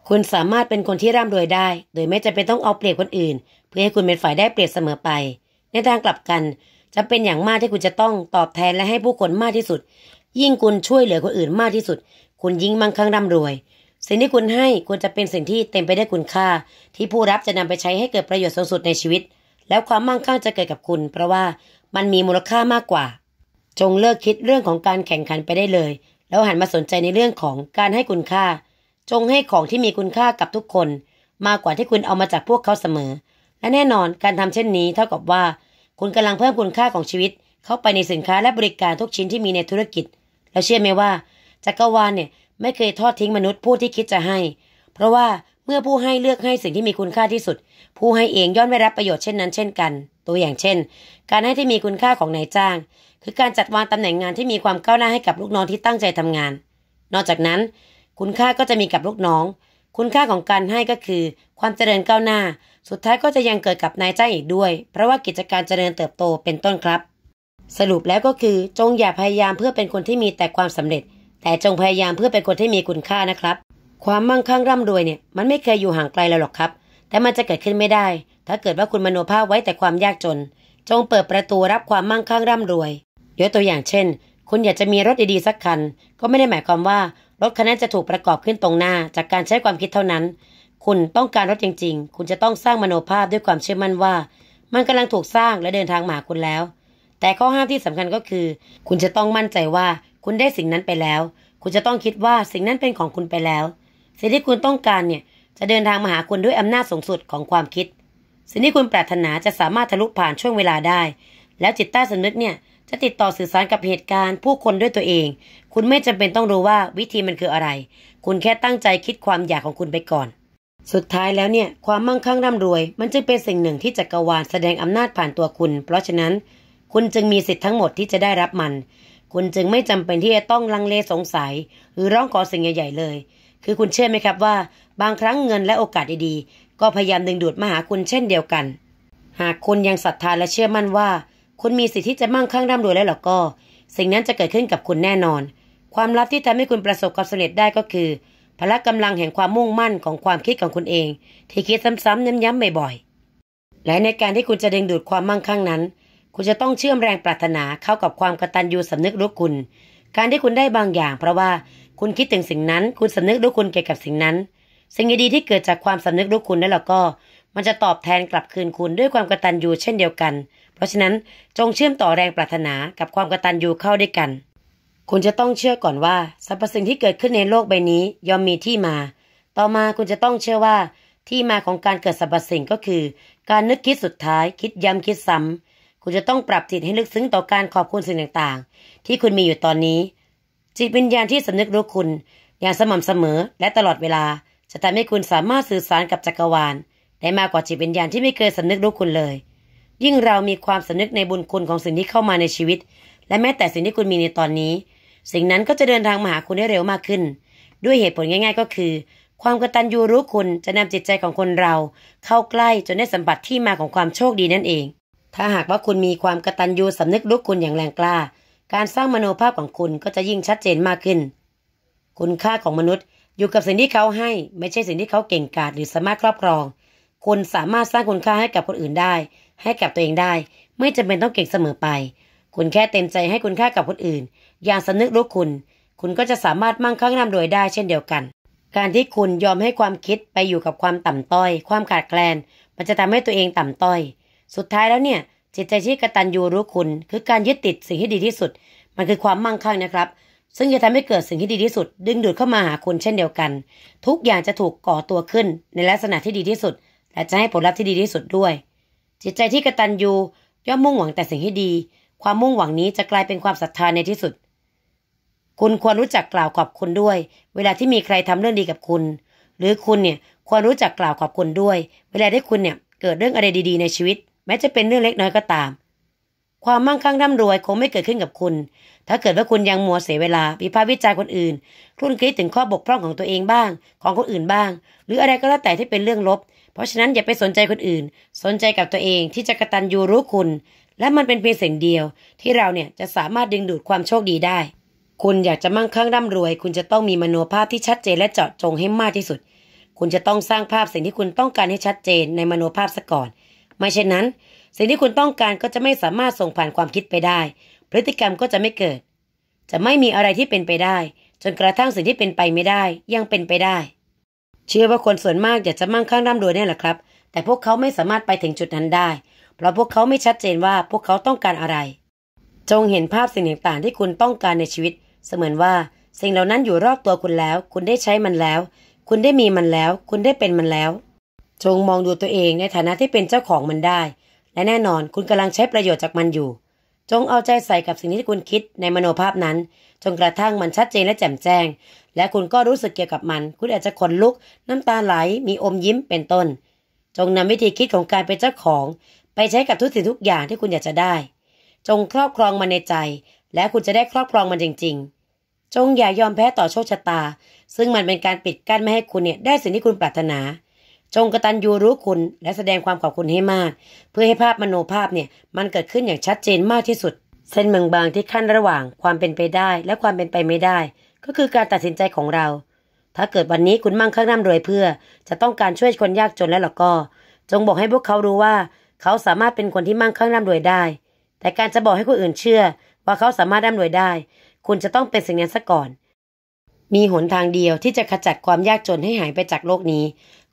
คุณสามารถเป็นคนที่ร่ำรวยได้ โดยไม่จำเป็นต้องเอาเปรียบคนอื่น เพื่อให้คุณเป็นฝ่ายได้เปรียบเสมอไป ในทางกลับกัน จะเป็นอย่างมากที่คุณจะต้องตอบแทนและให้ผู้คนมากที่สุด ยิ่งคุณช่วยเหลือคนอื่นมากที่สุด คุณยิ่งมั่งคั่งร่ำรวยสิ่งที่คุณให้ควรจะเป็นสิ่งที่เต็มไปได้วยคุณค่า ที่ผู้รับจะนำไปใช้ให้เกิดประโยชน์สูงสุดในชีวิต แล้วความมั่งคั่งจะเกิดกับคุณ เพราะว่ามันมีมูลค่ามากกว่า จงเลิกคิดเรื่องของการแข่งขันไปได้เลย แล้วหันมาสนใจในเรื่องของการให้คุณค่า จงให้ของที่มีคุณค่ากับทุกคน มากกว่าที่คุณเอามาจากพวกเขาเสมอ และแน่นอนการทำเช่นนี้เท่ากับว่า คุณกำลังเพิ่มคุณค่าของชีวิต เข้าไปในสินค้าและบริการทุกชิ้นที่มีในธุรกิจ แล้วเชื่อไหมว่าจักรวาลเนี่ยไม่เคยทอดทิ้งมนุษย์ผู้ที่คิดจะให้ เพราะว่าเมื่อผู้ให้เลือกให้สิ่งที่มีคุณค่าที่สุด ผู้ให้เองย่อมได้รับประโยชน์เช่นนั้นเช่นกัน ตัวอย่างเช่น การให้ที่มีคุณค่าของนายจ้าง คือการจัดวางตำแหน่งงานที่มีความก้าวหน้าให้กับลูกน้องที่ตั้งใจทำงาน นอกจากนั้น คุณค่าก็จะมีกับลูกน้อง คุณค่าของการให้ก็คือ ความเจริญก้าวหน้า สุดท้ายก็จะยังเกิดกับนายจ้างอีกด้วย เพราะว่ากิจการเจริญเติบโตเป็นต้นครับ สรุปแล้วก็คือจงอย่าพยายามเพื่อเป็นคนที่มีแต่ความสำเร็จแต่จงพยายามเพื่อเป็นคนที่มีคุณค่านะครับ ความมั่งคั่งร่ำรวยเนี่ยมันไม่เคยอยู่ห่างไกลเราหรอกครับ แต่มันจะเกิดขึ้นไม่ได้ ถ้าเกิดว่าคุณมโนภาพไว้แต่ความยากจน จงเปิดประตูรับความมั่งคั่งร่ำรวยยกตัวอย่างเช่น คุณอยากจะมีรถดีๆ สักคัน ก็ไม่ได้หมายความว่า รถคันนั้นจะถูกประกอบขึ้นตรงหน้าจากการใช้ความคิดเท่านั้น คุณต้องการรถจริง ๆ คุณจะต้องสร้างมโนภาพด้วยความเชื่อมั่นว่า มันกำลังถูกสร้างและเดินทางมาาคุณแล้ว แต่ข้อห้ามที่สำคัญก็คือ คุณจะต้องมั่นใจว่าคุณได้สิ่งนั้นไปแล้ว คุณจะต้องคิดว่าสิ่งนั้นเป็นของคุณไปแล้ว สิ่งที่คุณต้องการเนี่ย จะเดินทางมาหาคุณด้วยอำนาจสูงสุดของความคิด สิ่งที่คุณปรารถนาจะสามารถทะลุผ่านช่วงเวลาได้ แล้วจิตใต้สำนึกเนี่ยจะติดต่อสื่อสารกับเหตุการณ์ ผู้คนด้วยตัวเอง คุณไม่จำเป็นต้องรู้ว่าวิธีมันคืออะไร คุณแค่ตั้งใจคิดความอยากของคุณไปก่อน สุดท้ายแล้วเนี่ยความมั่งคั่งร่ำรวย มันจึงเป็นสิ่งหนึ่งที่จักรวาลแสดงอำนาจผ่านตัวคุณ เพราะฉะนั้น คุณจึงมีสิทธิ์ทั้งหมดที่จะได้รับมันคุณจึงไม่จำเป็นที่จะต้องลังเลสงสัย หรือร้องขอสิ่งใหญ่ๆเลย คือคุณเชื่อไหมครับว่า บางครั้งเงินและโอกาสดีๆก็พยายามดึงดูดมาหาคุณเช่นเดียวกัน หากคุณยังศรัทธาและเชื่อมั่นว่า คุณมีสิทธิ์ที่จะมั่งคั่งร่ำรวยแล้วหรอก็ สิ่งนั้นจะเกิดขึ้นกับคุณแน่นอน ความลับที่ทำให้คุณประสบความสำเร็จได้ก็คือพละกำลังแห่งความมุ่งมั่นของความคิดของคุณเอง ที่คิดซ้ำๆย้ำๆบ่อย ๆ และในการที่คุณจะดึงดูดความมั่งคั่งนั้นคุณจะต้องเชื่อมแรงปรารถนาเข้ากับความกตัญญูสำนึกรู้คุณ การที่คุณได้บางอย่างเพราะว่าคุณคิดถึงสิ่งนั้นคุณสำนึกรู้คุณเกี่ยวกับสิ่งนั้น สิ่งดีที่เกิดจากความสำนึกรู้คุณนั่นแหละก็ มันจะตอบแทนกลับคืนคุณด้วยความกตัญญูเช่นเดียวกัน เพราะฉะนั้นจงเชื่อมต่อแรงปรารถนากับความกตัญญูเข้าด้วยกัน คุณจะต้องเชื่อก่อนว่าสรรพสิ่งที่เกิดขึ้นในโลกใบนี้ย่อมมีที่มา ต่อมาคุณจะต้องเชื่อว่า ที่มาของการเกิดสรรพสิ่งก็คือ การนึกคิดสุดท้าย คิดย้ำคิดซ้ำคุณจะต้องปรับจิต ให้ลึกซึ้ง ต่อการขอบคุณสิ่งต่าง ๆ ที่คุณมีอยู่ตอนนี้ จิตวิญญาณที่สำนึกรู้ คุณ อย่างสม่ำเสมอและตลอดเวลา จะทำให้คุณสามารถสื่อสารกับจักรวาลได้มากกว่าจิตวิญญาณที่ไม่เคยสำนึกรู้คุณเลย ยิ่งเรามีความสำนึกในบุญคุณของสิ่งที่เข้ามาในชีวิต และแม้แต่สิ่งที่คุณมีในตอนนี้ สิ่งนั้นก็จะเดินทางมาหาคุณได้เร็วมากขึ้น ด้วยเหตุผลง่าย ๆ ก็คือ ความกตัญญูรู้คุณจะนำจิตใจของคนเราเข้าใกล้จนได้สัมผัสที่มาของความโชคดีนั่นเองถ้าหากว่าคุณมีความกระตันยูสำนึกรู้คุณอย่างแรงกล้า การสร้างมโนภาพของคุณก็จะยิ่งชัดเจนมากขึ้น คุณค่าของมนุษย์อยู่กับสิ่งที่เขาให้ไม่ใช่สิ่งที่เขาเก่งกาจหรือสามารถครอบครอง คุณสามารถสร้างคุณค่าให้กับคนอื่นได้ ให้กับตัวเองได้ ไม่จำเป็นต้องเก่งเสมอไป คุณแค่เต็มใจให้คุณค่ากับคนอื่น อย่างสำนึกรู้คุณ คุณก็จะสามารถมั่งคั่งร่ำรวยได้เช่นเดียวกัน การที่คุณยอมให้ความคิดไปอยู่กับความต่ำต้อย ความขาดแคลน มันจะทำให้ตัวเองต่ำต้อยสุดท้ายแล้วเนี่ย จิตใจที่กระตันยูรู้คุณ คือการยึดติดสิ่งที่ดีที่สุด มันคือความมั่งคั่งนะครับ ซึ่งจะทำให้เกิดสิ่งที่ดีที่สุด ดึงดูดเข้ามาหาคุณเช่นเดียวกัน ทุกอย่างจะถูกก่อตัวขึ้นในลักษณะที่ดีที่สุดและจะให้ผลลัพธ์ที่ดีที่สุดด้วย จิตใจที่กระตันยูย่อมมุ่งหวังแต่สิ่งที่ดี ความมุ่งหวังนี้จะกลายเป็นความศรัทธาในที่สุด คุณควรรู้จักกล่าวขอบคุณด้วย เวลาที่มีใครทำเรื่องดีกับคุณ หรือคุณเนี่ยควรรู้จักกล่าวขอบคุณด้วย เวลาที่คุณเนี่ยเกิดเรื่องอะไรดีๆในชีวิตม้จะเป็นเรื่องเล็กน้อยก็ตาม ความมั่งคั่งร่ำรวยคงไม่เกิดขึ้นกับคุณ ถ้าเกิดว่าคุณยังมัวเสียเวลาวิพากษ์วิจารณ์คนอื่นครุ่นคิดถึงข้อบกพร่องของตัวเองบ้าง ของคนอื่นบ้าง หรืออะไรก็แล้วแต่ที่เป็นเรื่องลบ เพราะฉะนั้นอย่าไปสนใจคนอื่น สนใจกับตัวเองที่จะกระตันยูรู้คุณ และมันเป็นเพียงสิ่งเดียว ที่เราเนี่ยจะสามารถดึงดูดความโชคดีได้ คุณอยากจะมั่งคั่งร่ำรวย คุณจะต้องมีมโนภาพที่ชัดเจน และเจาะจงให้มากที่สุด คุณจะต้องสร้างภาพสิ่งที่คุณต้องการให้ชัดเจนในมโนภาพซะก่อนไม่เช่นนั้นสิ่งที่คุณต้องการก็จะไม่สามารถส่งผ่านความคิดไปได้ พฤติกรรมก็จะไม่เกิด จะไม่มีอะไรที่เป็นไปได้ จนกระทั่งสิ่งที่เป็นไปไม่ได้ ยังเป็นไปได้ เชื่อว่าคนส่วนมากอยากจะมั่งคั่งร่ำรวยนี่แหละครับ แต่พวกเขาไม่สามารถไปถึงจุดนั้นได้ เพราะพวกเขาไม่ชัดเจนว่าพวกเขาต้องการอะไร จงเห็นภาพสิ่งต่าง ๆ ที่คุณต้องการในชีวิต เสมือนว่าสิ่งเหล่านั้นอยู่รอบตัวคุณแล้ว คุณได้ใช้มันแล้ว คุณได้มีมันแล้ว คุณได้เป็นมันแล้วจงมองดูตัวเองในฐานะที่เป็นเจ้าของมันได้ และแน่นอนคุณกำลังใช้ประโยชน์จากมันอยู่ จงเอาใจใส่กับสิ่งที่คุณคิดในมโนภาพนั้น จนกระทั่งมันชัดเจนและแจ่มแจ้ง และคุณก็รู้สึกเกี่ยวกับมัน คุณอาจจะขนลุกน้ำตาไหลมีอมยิ้มเป็นต้น จงนำวิธีคิดของการเป็นเจ้าของ ไปใช้กับทุกสิ่งทุกอย่างที่คุณอยากจะได้ จงครอบครองมันในใจ และคุณจะได้ครอบครองมันจริง ๆ จงอย่ายอมแพ้ต่อโชคชะตา ซึ่งมันเป็นการปิดกั้นไม่ให้คุณเนี่ยได้สิ่งที่คุณปรารถนาจงกระตันยูรู้คุณและแสดงความขอบคุณให้มาก เพื่อให้ภาพมโนภาพเนี่ยมันเกิดขึ้นอย่างชัดเจนมากที่สุด เส้นเมืองบางที่ขั้นระหว่างความเป็นไปได้และความเป็นไปไม่ได้ ก็คือการตัดสินใจของเรา ถ้าเกิดวันนี้คุณมั่งคั่งร่ำรวยเพื่อ จะต้องการช่วยคนยากจนแล้วล่ะก็ จงบอกให้พวกเขารู้ว่า เขาสามารถเป็นคนที่มั่งคั่งร่ำรวยได้ แต่การจะบอกให้คนอื่นเชื่อ ว่าเขาสามารถร่ำรวยได้ คุณจะต้องเป็นสิ่งนั้นซะก่อนมีหนทางเดียวที่จะขจัดความยากจนให้หายไปจากโลกนี้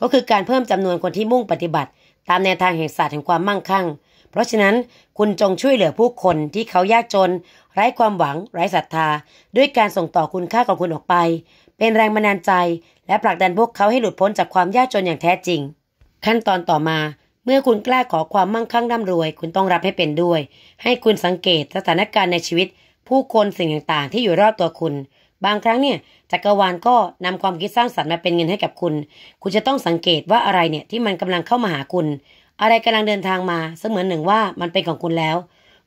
ก็คือการเพิ่มจำนวนคนที่มุ่งปฏิบัติ ตามแนวทางแห่งศาสตร์แห่งความมั่งคั่ง เพราะฉะนั้นคุณจงช่วยเหลือผู้คนที่เขายากจนไร้ความหวังไร้ศรัทธา ด้วยการส่งต่อคุณค่าของคุณออกไป เป็นแรงบันดาลใจ และผลักดันพวกเขาให้หลุดพ้นจากความยากจนอย่างแท้จริงขั้นตอนต่อมาเมื่อคุณกล้าขอความมั่งคั่งร่ำรวย คุณต้องรับให้เป็นด้วย ให้คุณสังเกตสถานการณ์ในชีวิต ผู้คนสิ่งต่าง ๆ ที่อยู่รอบตัวคุณบางครั้งเนี่ยจักรวาลก็นำความคิดสร้างสรรค์มาเป็นเงินให้กับคุณ คุณจะต้องสังเกตว่าอะไรเนี่ยที่มันกำลังเข้ามาหาคุณ อะไรกำลังเดินทางมาเสมือนหนึ่งว่ามันเป็นของคุณแล้ว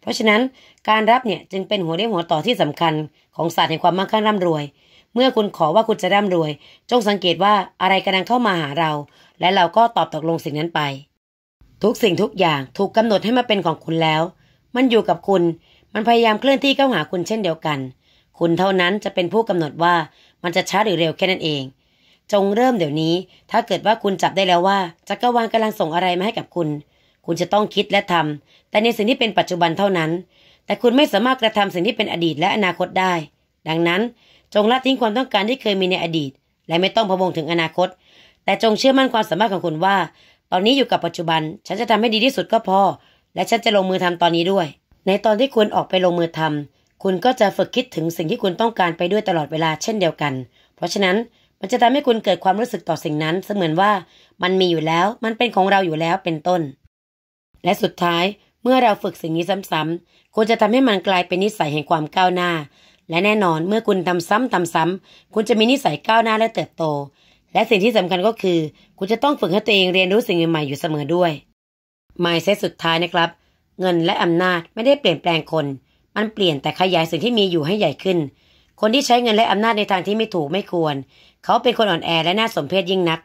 เพราะฉะนั้นการรับเนี่ยจึงเป็นหัวเรี่ยวหัวต่อที่สำคัญ ของศาสตร์แห่งความมั่งคั่งร่ำรวย เมื่อคุณขอว่าคุณจะร่ำรวยจงสังเกตว่าอะไรกำลังเข้ามาหาเรา และเราก็ตอบตกลงสิ่งนั้นไปทุกสิ่งทุกอย่าง ถูกกำหนดให้มาเป็นของคุณแล้ว มันอยู่กับคุณ มันพยายามเคลื่อนที่เข้าหาคุณเช่นเดียวกันคุณเท่านั้นจะเป็นผู้กำหนดว่ามันจะช้าหรือเร็วแค่นั้นเอง จงเริ่มเดี๋ยวนี้ถ้าเกิดว่าคุณจับได้แล้วว่าจักรวาลกำลังส่งอะไรมาให้กับคุณ คุณจะต้องคิดและทำ แต่ในสิ่งที่เป็นปัจจุบันเท่านั้น แต่คุณไม่สามารถกระทำสิ่งที่เป็นอดีตและอนาคตได้ ดังนั้นจงละทิ้งความต้องการที่เคยมีในอดีต และไม่ต้องพะวงถึงอนาคต แต่จงเชื่อมั่นความสามารถของคุณว่า ตอนนี้อยู่กับปัจจุบัน ฉันจะทำให้ดีที่สุดก็พอ และฉันจะลงมือทำตอนนี้ด้วย ในตอนที่คุณออกไปลงมือทาคุณก็จะฝึกคิดถึงสิ่งที่คุณต้องการไปด้วยตลอดเวลาเช่นเดียวกัน เพราะฉะนั้นมันจะทำให้คุณเกิดความรู้สึกต่อสิ่งนั้นเสมือนว่ามันมีอยู่แล้ว มันเป็นของเราอยู่แล้ว เป็นต้น และสุดท้ายเมื่อเราฝึกสิ่งนี้ซ้ำๆ คุณจะทำให้มันกลายเป็นนิสัยแห่งความก้าวหน้า และแน่นอน เมื่อคุณทำซ้ำทำซ้ำคุณจะมีนิสัยก้าวหน้าและเติบโต และสิ่งที่สำคัญก็คือ คุณจะต้องฝึกให้ตัวเองเรียนรู้สิ่งใหม่ๆ อยู่เสมอด้วยไม n d s e สุดท้ายนะครับ เงินและอำนาจไม่ได้เปลี่ยนแปลงคนมันเปลี่ยนแต่ขยายสิ่งที่มีอยู่ให้ใหญ่ขึ้น คนที่ใช้เงินและอำนาจในทางที่ไม่ถูกไม่ควร เขาเป็นคนอ่อนแอและน่าสมเพชยิ่งนัก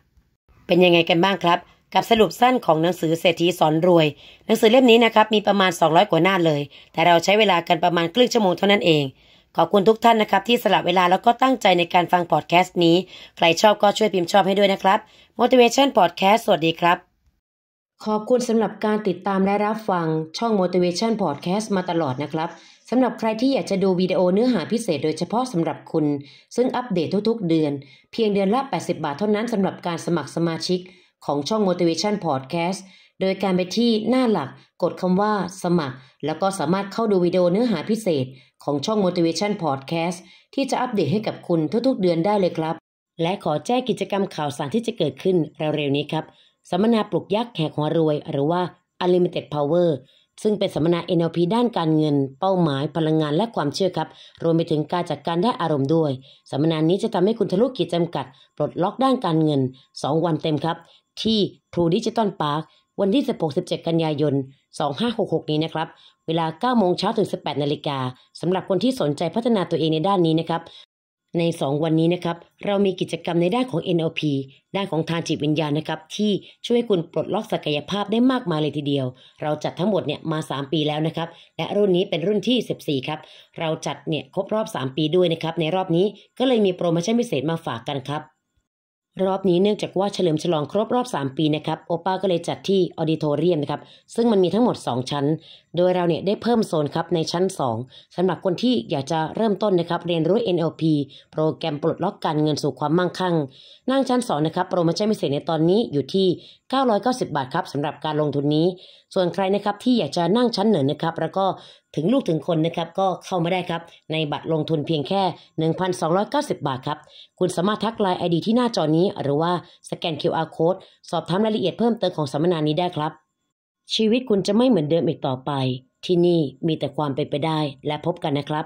เป็นยังไงกันบ้างครับ กับสรุปสั้นของหนังสือเศรษฐีสอนรวย หนังสือเล่มนี้นะครับ มีประมาณ 200 กว่าหน้าเลย แต่เราใช้เวลากันประมาณครึ่งชั่วโมงเท่านั้นเอง ขอบคุณทุกท่านนะครับ ที่สละเวลาแล้วก็ตั้งใจในการฟังพอดแคสต์นี้ ใครชอบก็ช่วยพิมพ์ชอบให้ด้วยนะครับ motivation podcast สวัสดีครับ ขอบคุณสำหรับการติดตามและรับฟังช่อง motivation podcast มาตลอดนะครับสำหรับใครที่อยากจะดูวิดีโอเนื้อหาพิเศษโดยเฉพาะสำหรับคุณซึ่งอัปเดตทุก ๆเดือน เพียงเดือนละ 80 บาทเท่านั้นสำหรับการสมัครสมาชิก ของช่อง motivation podcast โดยการไปที่หน้าหลักกดคำว่าสมัคร แล้วก็สามารถเข้าดูวิดีโอเนื้อหาพิเศษของช่อง motivation podcast ที่จะอัปเดตให้กับคุณทุกๆ เดือนได้เลยครับ และขอแจ้งกิจกรรมข่าวสารที่จะเกิดขึ้นเร็วๆนี้ครับสัมมนาปลุกยักษ์แขกหัวรวย หรือว่า unlimited power ซึ่งเป็นสัมมนา NLP ด้านการเงิน เป้าหมายพลังงานและความเชื่อครับ รวมไปถึงการจัดการได้อารมณ์ด้วยสัมมนานี้จะทำให้คุณทะลุขีดจำกัด ปลดล็อกด้านการเงิน 2 วันเต็มครับ ที่ทรูดิจิตอลพาร์ควันที่16-17กันยายน 2566 นี้นะครับเวลา9โมงเช้าถึง 18นาฬิกาสำหรับคนที่สนใจพัฒนาตัวเองในด้านนี้นะครับใน 2 วันนี้นะครับเรามีกิจกรรมในด้านของ NLP ด้านของทางจิตวิญญาณนะครับที่ช่วยคุณปลดล็อกศักยภาพได้มากมายเลยทีเดียว เราจัดทั้งหมดเนี่ยมา 3 ปีแล้วนะครับและรุ่นนี้เป็นรุ่นที่ 14 ครับ เราจัดเนี่ยครบรอบ 3 ปีด้วยนะครับในรอบนี้ก็เลยมีโปรโมชั่นพิเศษมาฝากกันครับรอบนี้เนื่องจากว่าเฉลิมฉลองครบรอบ 3 ปีนะครับโอป้าก็เลยจัดที่ออดิโทเรียมนะครับซึ่งมันมีทั้งหมด 2 ชั้นโดยเราเนี่ยได้เพิ่มโซนครับในชั้น 2 สำหรับคนที่อยากจะเริ่มต้นนะครับเรียนรู้ NLP โปรแกรมปลดล็อกการเงินสู่ความมั่งคั่ง นั่งชั้น2นะครับโปรโมชั่นพิเศษในตอนนี้อยู่ที่ 990 บาทครับสำหรับการลงทุนนี้ ส่วนใครนะครับที่อยากจะนั่งชั้นหนึ่งนะครับแล้วก็ถึงลูกถึงคนนะครับก็เข้ามาได้ครับในบัตรลงทุนเพียงแค่ 1,290 บาทครับคุณสามารถทักไลน์ไอดีที่หน้าจอนี้หรือว่าสแกน QR code สอบถามรายละเอียดเพิ่มเติมของสัมมนานี้ได้ครับชีวิตคุณจะไม่เหมือนเดิมอีกต่อไป ที่นี่มีแต่ความเป็นไปได้และพบกันนะครับ